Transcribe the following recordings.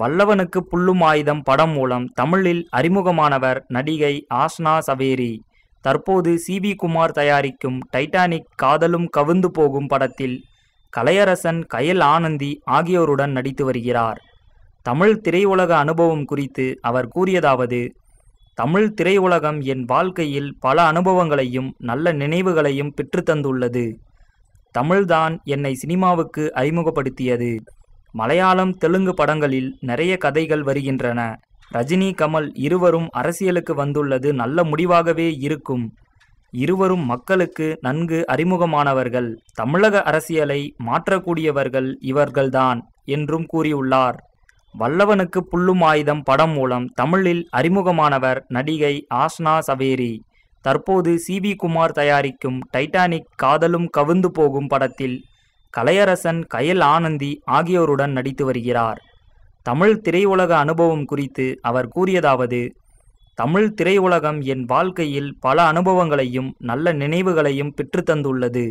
வல்லவனுக்கு புல்லும் ஆயுதம் படம் மூலம் தமிழில் அறிமுகமானவர் நடிகை ஆஸ்னா சவேரி தற்போது சி வி குமார் தயாரிக்கும் டைட்டானிக் காதலும் கவிழ்ந்து போகும் படத்தில் கலையரசன் கயல் ஆனந்தி ஆகியோருடன் நடித்து வருகிறார் தமிழ் திரையுலக அனுபவம் குறித்து அவர் கூறியதாவது தமிழ் திரையுலகம் என் வாழ்க்கையில் பல அனுபவங்களையும் நல்ல நினைவுகளையும் பெற்றுத்தந்துள்ளது தமிழ்தான் என்னை சினிமாவுக்கு அறிமுகப்படுத்தியது மலையாளம் தெலுங்கு படங்களில் நிறைய கதைகள் வருகின்றன ரஜினி கமல் இருவரும் அரசியலுக்கு வந்துள்ளது நல்ல முடிவாகவே இருக்கும் இருவரும் மக்களுக்கு நன்கு அறிமுகமானவர்கள் தமிழக அரசியலை மாற்றக்கூடியவர்கள் இவர்கள்தான் என்றும் கூறியுள்ளார் வல்லவனுக்கு புல்லும் ஆயுதம் படம் மூலம் தமிழில் அறிமுகமானவர் நடிகை ஆஸ்னா சவேரி தற்போது சி குமார் தயாரிக்கும் டைட்டானிக் காதலும் கவிழ்ந்து போகும் படத்தில் கலையரசன் கயல் ஆனந்தி ஆகியோருடன் நடித்து வருகிறார் தமிழ் திரையுலக அனுபவம் குறித்து அவர் கூறியதாவது தமிழ் திரையுலகம் என் வாழ்க்கையில் பல அனுபவங்களையும் நல்ல நினைவுகளையும் பெற்றுத்தந்துள்ளது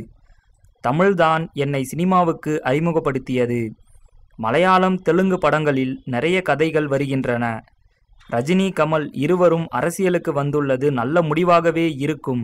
தமிழ்தான் என்னை சினிமாவுக்கு அறிமுகப்படுத்தியது மலையாளம் தெலுங்கு படங்களில் நிறைய கதைகள் வருகின்றன ரஜினி கமல் இருவரும் அரசியலுக்கு வந்துள்ளது நல்ல முடிவாகவே இருக்கும்